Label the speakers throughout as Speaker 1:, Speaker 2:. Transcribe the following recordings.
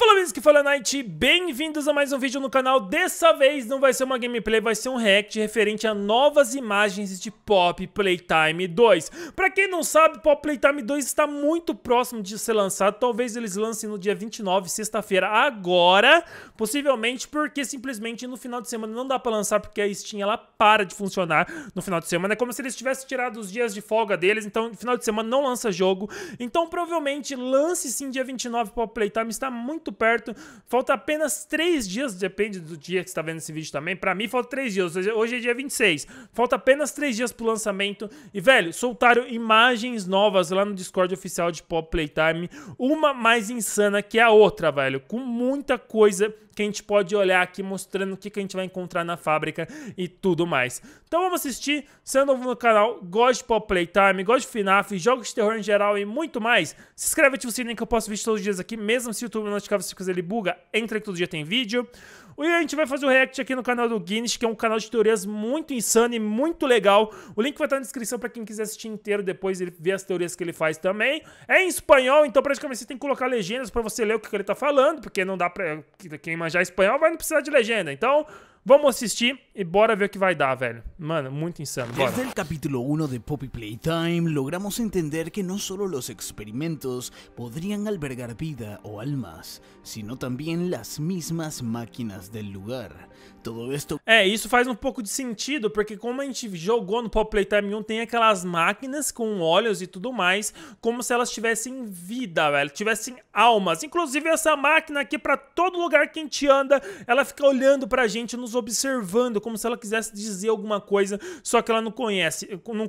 Speaker 1: Fala amigos que fala Night, bem-vindos a mais um vídeo no canal. Dessa vez não vai ser uma gameplay, vai ser um react referente a novas imagens de Pop Playtime 2. Pra quem não sabe, Pop Playtime 2 está muito próximo de ser lançado, talvez eles lancem no dia 29, sexta-feira, agora, possivelmente porque simplesmente no final de semana não dá pra lançar porque a Steam ela para de funcionar no final de semana. É como se eles tivessem tirado os dias de folga deles, então no final de semana não lança jogo. Então provavelmente lance sim dia 29 Pop Playtime, está muito muito perto. Falta apenas 3 dias, depende do dia que você está vendo esse vídeo também. Para mim, falta 3 dias. Hoje é, é dia 26. Falta apenas 3 dias pro lançamento. E, velho, soltaram imagens novas lá no Discord oficial de Pop Playtime. Uma mais insana que a outra, velho. Com muita coisa que a gente pode olhar aqui mostrando o que, que a gente vai encontrar na fábrica e tudo mais. Então vamos assistir, se é novo no canal, gosta de Pop Playtime, gosta de FNAF, jogos de terror em geral e muito mais, se inscreve e ativa o sininho que eu posso vídeo todos os dias aqui, mesmo se o YouTube não ativar, se coisa ele buga, entra que todo dia tem vídeo. E a gente vai fazer o react aqui no canal do Guinness, que é um canal de teorias muito insano e muito legal. O link vai estar na descrição para quem quiser assistir inteiro depois ele ver as teorias que ele faz também. É em espanhol, então praticamente você tem que colocar legendas para você ler o que ele tá falando, porque não dá para quem manjar espanhol vai não precisar de legenda. Então, Vamos assistir e bora ver o que vai dar, velho. Mano, muito insano. Desde el
Speaker 2: capítulo 1 de Poppy Playtime logramos entender que no solo los experimentos podrían albergar vida o almas,
Speaker 1: sino también las mismas máquinas del lugar. Tudo É, isso faz um pouco de sentido, porque como a gente jogou no Pop Playtime 1, tem aquelas máquinas com olhos e tudo mais, como se elas tivessem vida, velho, tivessem almas. Inclusive, essa máquina aqui, para todo lugar que a gente anda, ela fica olhando pra gente, nos observando, como se ela quisesse dizer alguma coisa, só que ela não conhece, não,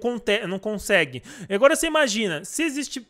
Speaker 1: não consegue. Agora você imagina, se existe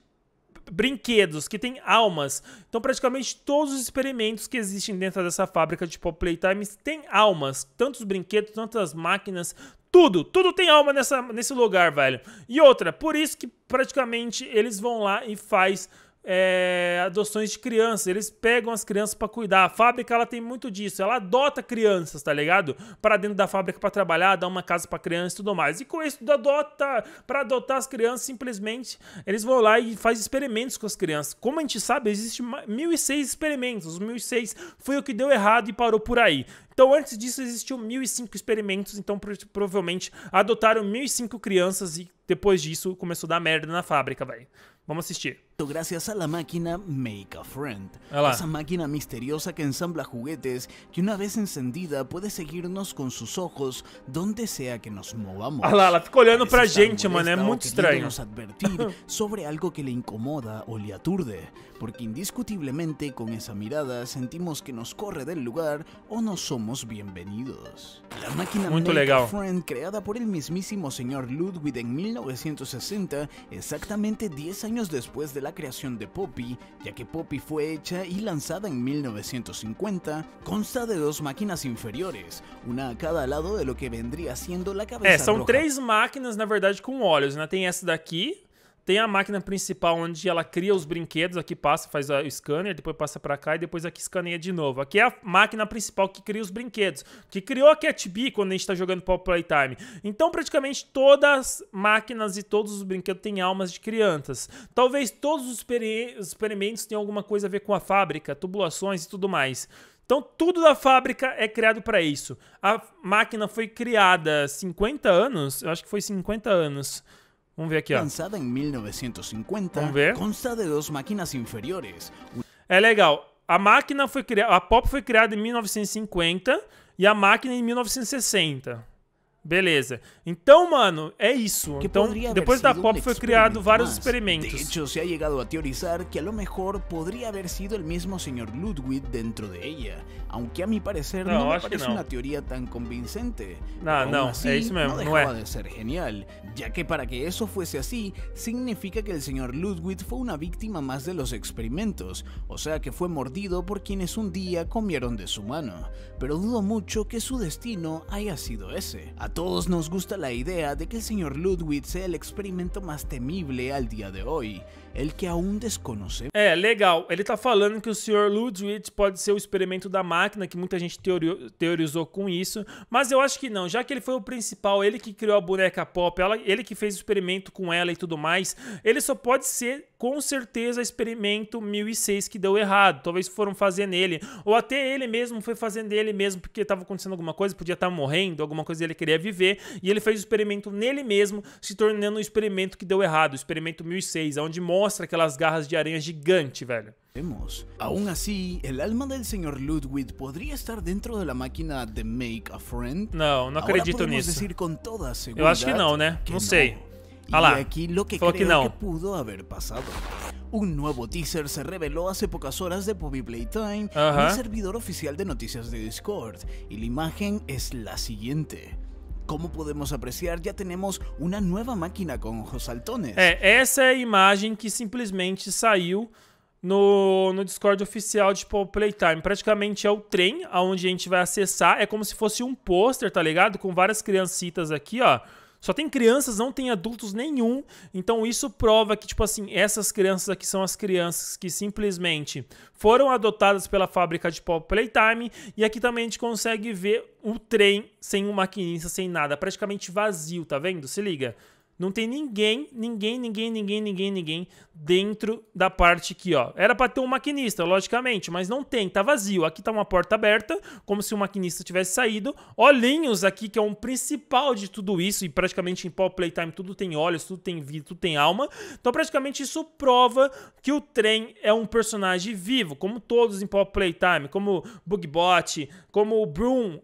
Speaker 1: brinquedos que têm almas. Então, praticamente todos os experimentos que existem dentro dessa fábrica de Pop Times têm almas. Tantos brinquedos, tantas máquinas, tudo, tudo tem alma nessa, nesse lugar, velho. E outra, por isso que praticamente eles vão lá e faz é, adoções de crianças. Eles pegam as crianças para cuidar. A fábrica ela tem muito disso. Ela adota crianças, tá ligado? Para dentro da fábrica para trabalhar, dar uma casa para criança e tudo mais. E com isso adota para adotar as crianças simplesmente eles vão lá e faz experimentos com as crianças. Como a gente sabe, existe 1006 experimentos. Os 1006 foi o que deu errado e parou por aí. Então, antes disso, existiam 1.005 experimentos, então provavelmente adotaram 1.005 crianças e depois disso começou a dar merda na fábrica, velho. Vamos assistir. gracias a la máquina Make a Friend, ah, esa máquina
Speaker 2: misteriosa que ensambla juguetes que una vez encendida puede seguirnos con sus ojos donde sea que nos movamos. la ela olhando gente, mano, é muito nos advertir sobre algo que le incomoda o le aturde, porque indiscutiblemente con esa mirada sentimos que nos corre del lugar o no somos bienvenidos. La máquina Make a Friend, creada por el mismísimo señor Ludwig en 1960, exactamente 10 años después de la creación de Poppy, ya que Poppy fue hecha y lanzada en 1950, consta de dos máquinas inferiores, una a cada lado de lo que vendría siendo la cabeza. Son tres
Speaker 1: máquinas, na verdade, com olhos, né? Tem essa daqui, Tem a máquina principal onde ela cria os brinquedos, aqui passa, faz o scanner, depois passa para cá e depois aqui escaneia de novo. Aqui é a máquina principal que cria os brinquedos, que criou a Cat quando a gente está jogando Pop Playtime. Então praticamente todas as máquinas e todos os brinquedos têm almas de crianças. Talvez todos os experimentos tenham alguma coisa a ver com a fábrica, tubulações e tudo mais. Então, tudo da fábrica é criado para isso. A máquina foi criada 50 anos, eu acho que foi 50 anos. Vamos ver aqui, ó. Lançada em 1950, Vamos ver. consta de duas máquinas inferiores. É legal. A máquina foi criada, a Pop foi criada em 1950 e a máquina em 1960. Beleza. Então, mano, é isso. então, depois da pop foi criado vários
Speaker 2: experimentos. De hecho, se ha llegado a teorizar que a lo mejor podría haber sido el mismo señor Ludwig dentro de ella, aunque a mi parecer no, es me parece una teoría tan convincente. No, no, así, no dejaba de ser genial, ya que para que eso fuese así, significa que el señor Ludwig fue una víctima más de los experimentos, o sea que fue mordido por quienes un día comieron de su mano, pero dudo mucho que su destino haya sido ese. A todos nos gusta la idea de que el señor Ludwig sea el experimento más temible al día de hoy, el que aún desconoce
Speaker 1: É, legal. Ele tá falando que o senhor Ludwig pode ser o experimento da máquina, que muita gente teori teorizou com isso, mas eu acho que não, já que ele foi o principal, ele que criou a boneca pop, ela, ele que fez o experimento com ela e tudo mais, ele só pode ser com certeza experimento 1006 que deu errado. Talvez foram fazer nele. Ou até ele mesmo foi fazendo ele mesmo porque estava acontecendo alguma coisa, podia estar tá morrendo, alguma coisa ele queria viver. E ele fez o experimento nele mesmo, se tornando um experimento que deu errado. O experimento 1006, onde mostra aquelas garras de aranha gigante, velho. Vemos.
Speaker 2: Aún así, el alma del señor Ludwig podría estar dentro de la máquina de Make a Friend. Não, não acredito nisso. Eu acho que não, né? Que não, não sei. Ah y Hola. aquí lo que creo que, no. que pudo haber pasado. Un nuevo teaser se reveló hace pocas horas de Poppy Playtime uh -huh. en el servidor oficial de noticias de Discord, y la imagen es la siguiente.
Speaker 1: Como podemos apreciar, já temos uma nova
Speaker 2: máquina com os saltones. É,
Speaker 1: essa é a imagem que simplesmente saiu no, no Discord oficial de Poppy Playtime. Praticamente é o trem aonde a gente vai acessar. É como se fosse um pôster, tá ligado? Com várias criancitas aqui, ó só tem crianças, não tem adultos nenhum. Então isso prova que, tipo assim, essas crianças aqui são as crianças que simplesmente foram adotadas pela fábrica de Pop Playtime. E aqui também a gente consegue ver o trem sem um maquinista, sem nada, praticamente vazio, tá vendo? Se liga. Não tem ninguém, ninguém, ninguém, ninguém, ninguém, ninguém dentro da parte aqui, ó. Era para ter um maquinista, logicamente, mas não tem, tá vazio. Aqui tá uma porta aberta, como se o maquinista tivesse saído. Olhinhos aqui, que é um principal de tudo isso, e praticamente em Paul Playtime tudo tem olhos, tudo tem vida, tudo tem alma. Então praticamente isso prova que o trem é um personagem vivo, como todos em Paul Playtime, como Bugbot, como o Broom,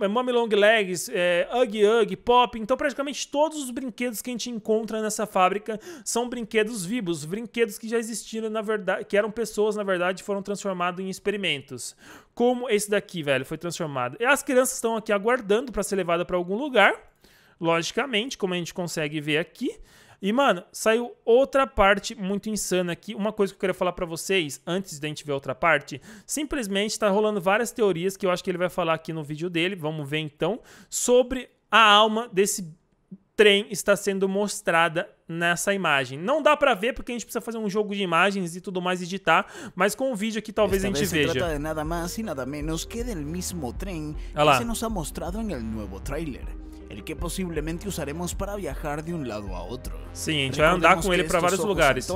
Speaker 1: é, Mommy Long Legs, é, Uggy Pop. Então, praticamente todos os brinquedos que a gente encontra nessa fábrica são brinquedos vivos, brinquedos que já existiram, na verdade, que eram pessoas, na verdade, foram transformados em experimentos. Como esse daqui, velho, foi transformado. E as crianças estão aqui aguardando para ser levada para algum lugar logicamente, como a gente consegue ver aqui. E, mano, saiu outra parte muito insana aqui. Uma coisa que eu queria falar para vocês, antes da gente ver outra parte, simplesmente tá rolando várias teorias que eu acho que ele vai falar aqui no vídeo dele, vamos ver então, sobre a alma desse trem está sendo mostrada nessa imagem. Não dá para ver porque a gente precisa fazer um jogo de imagens e tudo mais editar, mas com o vídeo aqui talvez Esta a gente veja. Trata de
Speaker 2: nada mais e nada menos que del mesmo trem que se nos ha mostrado em el novo trailer. el que posiblemente usaremos para viajar de un lado a otro. Sí, ah, e a gente andar com ele para vários lugares.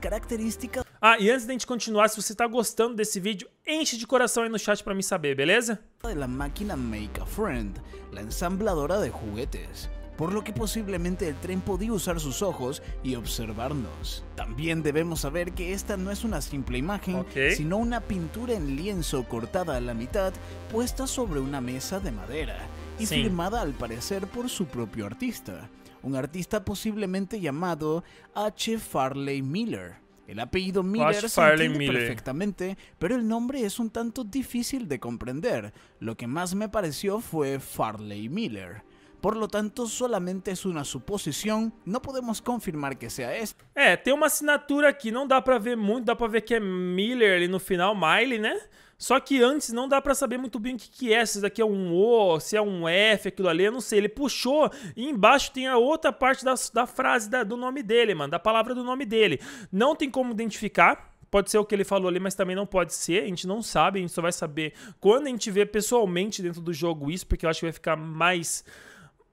Speaker 1: característica... Ah, y antes de continuar, si você está gostando desse vídeo, enche de coração aí no chat para mí saber, beleza? ...da máquina Make a Friend,
Speaker 2: la ensambladora de juguetes. por lo que posiblemente el tren podía usar sus ojos y observarnos. También debemos saber que esta no es una simple imagen, sino una pintura en lienzo cortada a la mitad puesta sobre una mesa de madera, y firmada al parecer por su propio artista, un artista posiblemente llamado H. Farley Miller. El apellido Miller se entiende perfectamente, pero el nombre es un tanto difícil de comprender. Lo que más me pareció fue Farley Miller. Por lo tanto, solamente es una suposición. No podemos confirmar que
Speaker 1: sea esto. É, tem una assinatura que no da para ver mucho. da para ver que es Miller ali no final, Miley, né? Só que antes não dá para saber muito bem o que, que é, se daqui é um O, se é um F, aquilo ali, eu não sei. Ele puxou e embaixo tem a outra parte da, da frase da, do nome dele, mano, da palavra do nome dele. Não tem como identificar, pode ser o que ele falou ali, mas também não pode ser. A gente não sabe, a gente só vai saber quando a gente vê pessoalmente dentro do jogo isso, porque eu acho que vai ficar mais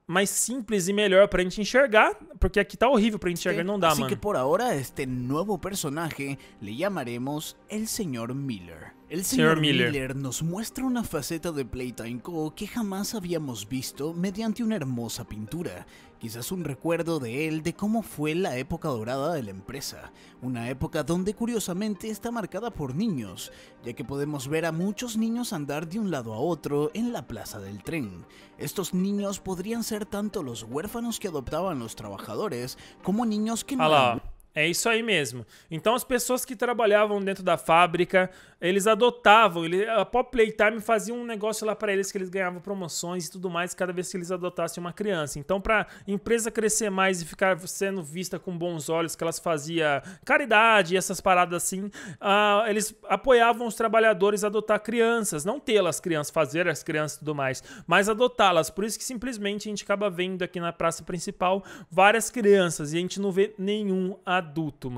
Speaker 1: mais simples e melhor para a gente enxergar, porque aqui tá horrível para enxergar, não dá, Assim mano. Assim que
Speaker 2: por agora este novo personagem le chamaremos el Sr. Miller. El señor Miller. nos muestra una faceta de Playtime Co. que jamás habíamos visto mediante una hermosa pintura, quizás un recuerdo de él de cómo fue la época dorada de la empresa, una época donde curiosamente está marcada por niños, ya que podemos ver a muchos niños andar de un lado a otro en la plaza del tren. Estos
Speaker 1: niños podrían ser tanto los huérfanos que adoptaban los trabajadores como niños que no... É isso aí mesmo. Então as pessoas que trabalhavam dentro da fábrica, eles adotavam, ele, a Pop Playtime fazia um negócio lá para eles que eles ganhavam promoções e tudo mais cada vez que eles adotassem uma criança. Então para empresa crescer mais e ficar sendo vista com bons olhos, que elas faziam caridade e essas paradas assim, uh, eles apoiavam os trabalhadores a adotar crianças, não tê-las crianças, fazer as crianças e tudo mais, mas adotá-las. Por isso que simplesmente a gente acaba vendo aqui na praça principal várias crianças e a gente não vê nenhum adulto,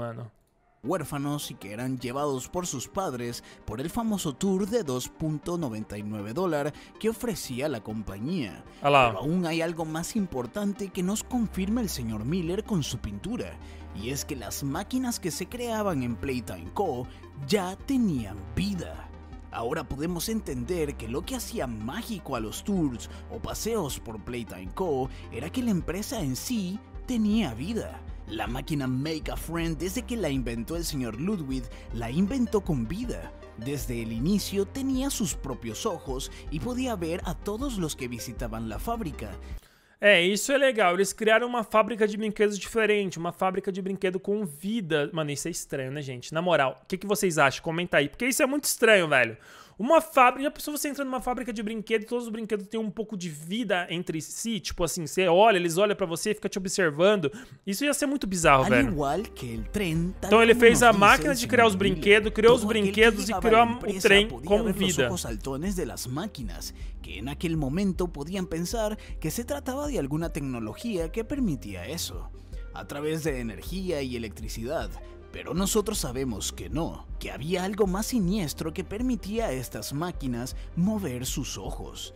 Speaker 1: Huérfanos y que eran llevados por sus padres por
Speaker 2: el famoso tour de 2.99 dólares que ofrecía la compañía. Pero aún hay algo más importante que nos confirma el señor Miller con su pintura, y es que las máquinas que se creaban en Playtime Co. ya tenían vida. Ahora podemos entender que lo que hacía mágico a los tours o paseos por Playtime Co. era que la empresa en sí tenía vida La máquina Make a Friend, desde que la inventó el señor Ludwig, la inventó con vida. Desde el inicio tenía sus propios ojos e podia ver a todos os que visitavam a
Speaker 1: fábrica. É, isso é legal. Eles criaram uma fábrica de brinquedos diferente, uma fábrica de brinquedo com vida. Mano, isso é estranho, né, gente? Na moral, o que, que vocês acham? Comenta aí, porque isso é muito estranho, velho. Uma fábrica. Já pensou você entra numa fábrica de brinquedo e todos os brinquedos têm um pouco de vida entre si? Tipo assim, você olha, eles olham para você, fica te observando. Isso ia ser muito bizarro, velho. Tren, então ele fez a máquina de criar os brinquedos, criou os brinquedos e criou
Speaker 2: o trem como vida. máquinas, que en aquel momento podían pensar que se trataba de alguna tecnología que permitía eso. A través de energía y electricidad, Pero nosotros sabemos que no, que había algo más siniestro que permitía a estas máquinas mover sus ojos,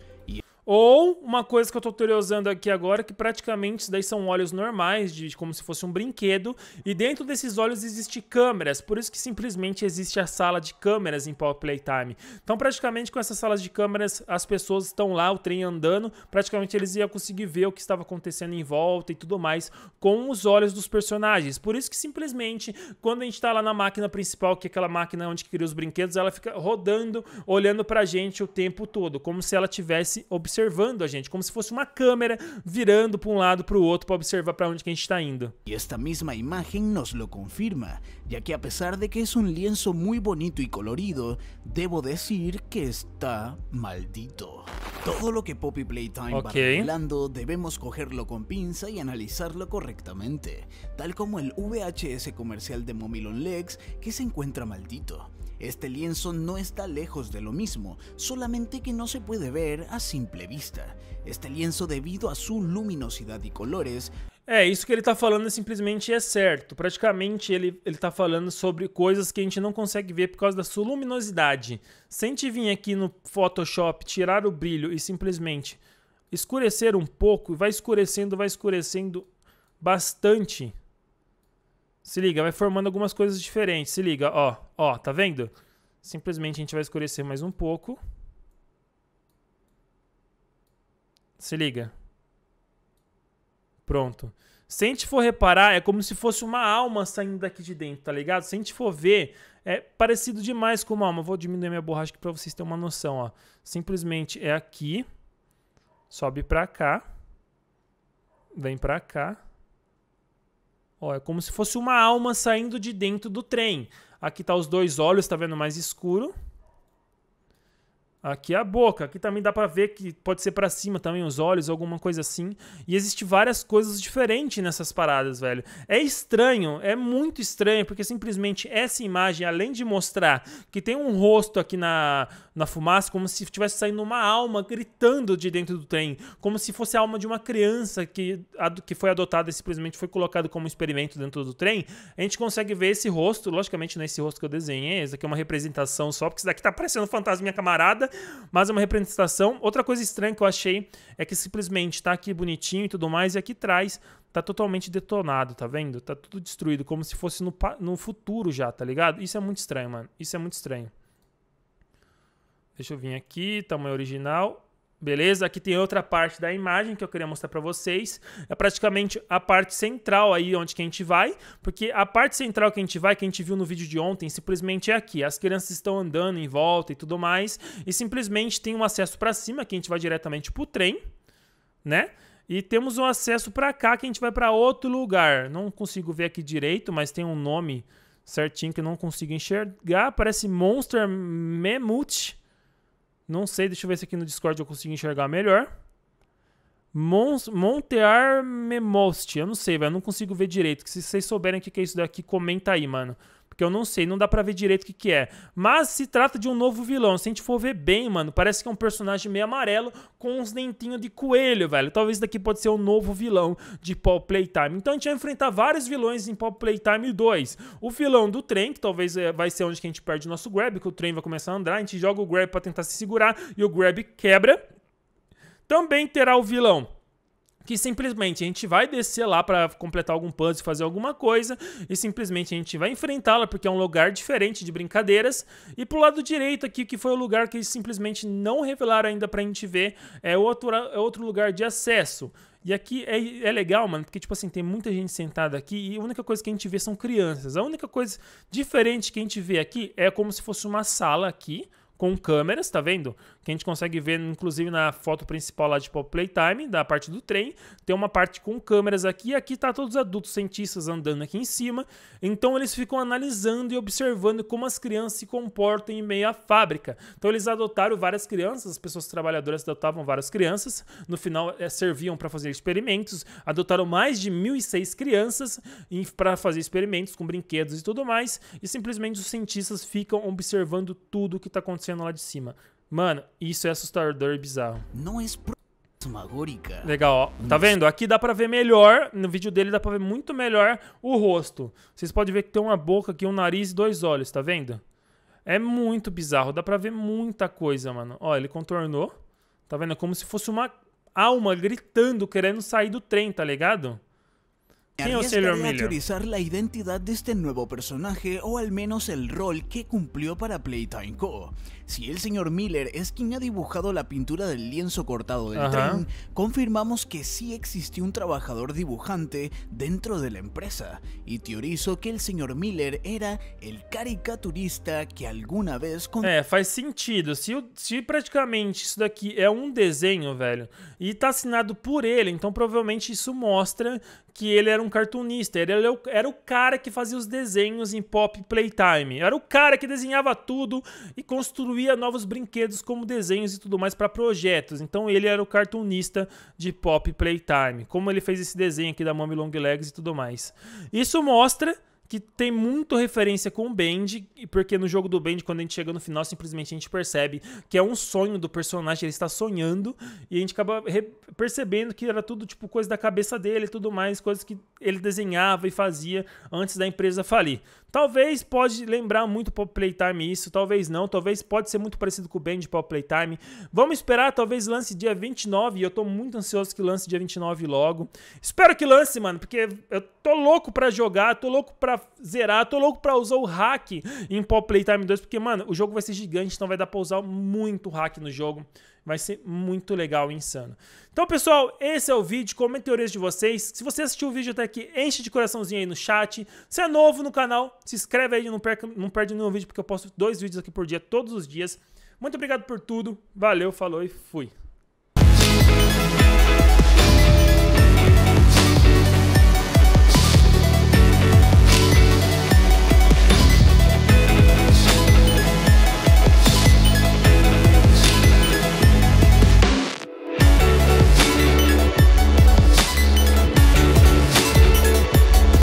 Speaker 1: Ou uma coisa que eu estou teorizando aqui agora, que praticamente isso daí são olhos normais, de como se fosse um brinquedo, e dentro desses olhos existe câmeras, por isso que simplesmente existe a sala de câmeras em Power Playtime. Então, praticamente com essas salas de câmeras, as pessoas estão lá, o trem andando, praticamente eles iam conseguir ver o que estava acontecendo em volta e tudo mais com os olhos dos personagens. Por isso que simplesmente quando a gente está lá na máquina principal, que é aquela máquina onde cria os brinquedos, ela fica rodando, olhando pra gente o tempo todo, como se ela tivesse observando observando a gente, como se fosse uma câmera virando para um lado para o outro para observar para onde que a gente está indo. E esta mesma imagem
Speaker 2: nos lo confirma, já que apesar de que é um lienzo muito bonito e colorido, devo dizer que está maldito. Todo lo que Poppy Playtime okay. va revelando debemos cogerlo com pinza e analisarlo correctamente, tal como el VHS comercial de Momilon Legs que se encuentra maldito. Este lienzo no está lejos de lo mismo, solamente que no se puede ver a simple vista. Este lienzo
Speaker 1: devido a su luminosidad y colores É, isso que ele está falando é simplesmente é certo. Praticamente ele, ele tá falando sobre coisas que a gente não consegue ver por causa da sua luminosidade. Se a gente vir aqui no Photoshop, tirar o brilho e simplesmente escurecer um pouco, vai escurecendo, vai escurecendo bastante. Se liga, vai formando algumas coisas diferentes. Se liga, ó. Ó, tá vendo? Simplesmente a gente vai escurecer mais um pouco. Se liga. Pronto. Se a gente for reparar, é como se fosse uma alma saindo daqui de dentro, tá ligado? Se a gente for ver, é parecido demais com uma alma. Vou diminuir minha borracha aqui pra vocês terem uma noção, ó. Simplesmente é aqui, sobe pra cá, vem pra cá. Ó, é como se fosse uma alma saindo de dentro do trem. Aqui tá os dois olhos, tá vendo mais escuro. Aqui é a boca, aqui também dá para ver que pode ser para cima também os olhos, alguma coisa assim. E existe várias coisas diferentes nessas paradas, velho. É estranho, é muito estranho, porque simplesmente essa imagem, além de mostrar que tem um rosto aqui na, na fumaça, como se estivesse saindo uma alma gritando de dentro do trem, como se fosse a alma de uma criança que, que foi adotada e simplesmente foi colocado como experimento dentro do trem, a gente consegue ver esse rosto, logicamente não é esse rosto que eu desenhei, esse aqui é uma representação só, porque isso daqui tá parecendo um minha camarada, mas é uma representação. Outra coisa estranha que eu achei é que simplesmente tá aqui bonitinho e tudo mais, e aqui atrás tá totalmente detonado, tá vendo? Tá tudo destruído, como se fosse no, no futuro já, tá ligado? Isso é muito estranho, mano. Isso é muito estranho. Deixa eu vir aqui, tamanho tá original beleza? Aqui tem outra parte da imagem que eu queria mostrar para vocês. É praticamente a parte central aí onde que a gente vai, porque a parte central que a gente vai, que a gente viu no vídeo de ontem, simplesmente é aqui. As crianças estão andando em volta e tudo mais, e simplesmente tem um acesso para cima que a gente vai diretamente pro trem, né? E temos um acesso para cá que a gente vai para outro lugar. Não consigo ver aqui direito, mas tem um nome certinho que eu não consigo enxergar. Parece Monster Mammoth não sei, deixa eu ver se aqui no Discord eu consigo enxergar melhor. Montear Memost. Eu não sei, velho. Eu não consigo ver direito. Se vocês souberem o que é isso daqui, comenta aí, mano. Porque eu não sei, não dá pra ver direito o que, que é. Mas se trata de um novo vilão. Se a gente for ver bem, mano, parece que é um personagem meio amarelo com uns dentinhos de coelho, velho. Talvez daqui pode ser o um novo vilão de Paul Playtime. Então a gente vai enfrentar vários vilões em Paul Playtime 2. O vilão do trem, que talvez eh, vai ser onde a gente perde o nosso grab, que o trem vai começar a andar, a gente joga o grab pra tentar se segurar e o grab quebra. Também terá o vilão que simplesmente a gente vai descer lá para completar algum puzzle, fazer alguma coisa, e simplesmente a gente vai enfrentá-la porque é um lugar diferente de brincadeiras. E pro lado direito aqui, que foi o lugar que eles simplesmente não revelaram ainda pra gente ver, é outro, é outro lugar de acesso. E aqui é, é legal, mano, porque, tipo assim, tem muita gente sentada aqui e a única coisa que a gente vê são crianças. A única coisa diferente que a gente vê aqui é como se fosse uma sala aqui, com câmeras, tá vendo? que a gente consegue ver, inclusive, na foto principal lá de Pop Playtime, da parte do trem. Tem uma parte com câmeras aqui, aqui tá todos os adultos cientistas andando aqui em cima. Então eles ficam analisando e observando como as crianças se comportam em meio à fábrica. Então eles adotaram várias crianças, as pessoas trabalhadoras adotavam várias crianças, no final é, serviam para fazer experimentos, adotaram mais de 1.006 crianças para fazer experimentos com brinquedos e tudo mais, e simplesmente os cientistas ficam observando tudo o que está acontecendo lá de cima. Mano, isso é assustador e bizarro. Não é Legal, ó. Tá vendo? Aqui dá pra ver melhor. No vídeo dele dá pra ver muito melhor o rosto. Vocês podem ver que tem uma boca aqui, um nariz e dois olhos, tá vendo? É muito bizarro. Dá pra ver muita coisa, mano. Ó, ele contornou. Tá vendo? É como se fosse uma alma gritando, querendo sair do trem, tá ligado? Quem é o Sailor Miller?
Speaker 2: a identidade deste novo personagem ou ao o menos o rol que cumpriu para Playtime Co. Si el señor Miller es quien ha dibujado la pintura del lienzo cortado del Ajá. tren, confirmamos que sí existió un trabajador dibujante dentro de la empresa y teorizo que el señor Miller era el caricaturista que alguna vez... Con... É,
Speaker 1: faz sentido. Se, se praticamente isso daqui é um desenho, velho, e tá assinado por ele, então provavelmente isso mostra que ele era um cartunista, ele era o, era o cara que fazia os desenhos em pop playtime, era o cara que desenhava tudo e construía construía novos brinquedos como desenhos e tudo mais para projetos. Então ele era o cartunista de Pop Playtime, como ele fez esse desenho aqui da Mommy Long Legs e tudo mais. Isso mostra que tem muito referência com o Bend, porque no jogo do Bend, quando a gente chega no final, simplesmente a gente percebe que é um sonho do personagem, ele está sonhando, e a gente acaba percebendo que era tudo, tipo, coisa da cabeça dele e tudo mais, coisas que ele desenhava e fazia antes da empresa falir. Talvez pode lembrar muito Pop Playtime isso, talvez não, talvez pode ser muito parecido com o Band Pop Playtime. Vamos esperar, talvez lance dia 29, e eu tô muito ansioso que lance dia 29 logo. Espero que lance, mano, porque eu tô louco pra jogar, tô louco pra zerar, tô louco pra usar o hack em Pop Playtime 2, porque, mano, o jogo vai ser gigante, então vai dar pra usar muito hack no jogo. Vai ser muito legal e insano. Então, pessoal, esse é o vídeo. Comentem teorias de vocês. Se você assistiu o vídeo até aqui, enche de coraçãozinho aí no chat. Se é novo no canal, se inscreve aí, não, perca, não perde nenhum vídeo, porque eu posto dois vídeos aqui por dia, todos os dias. Muito obrigado por tudo. Valeu, falou e fui.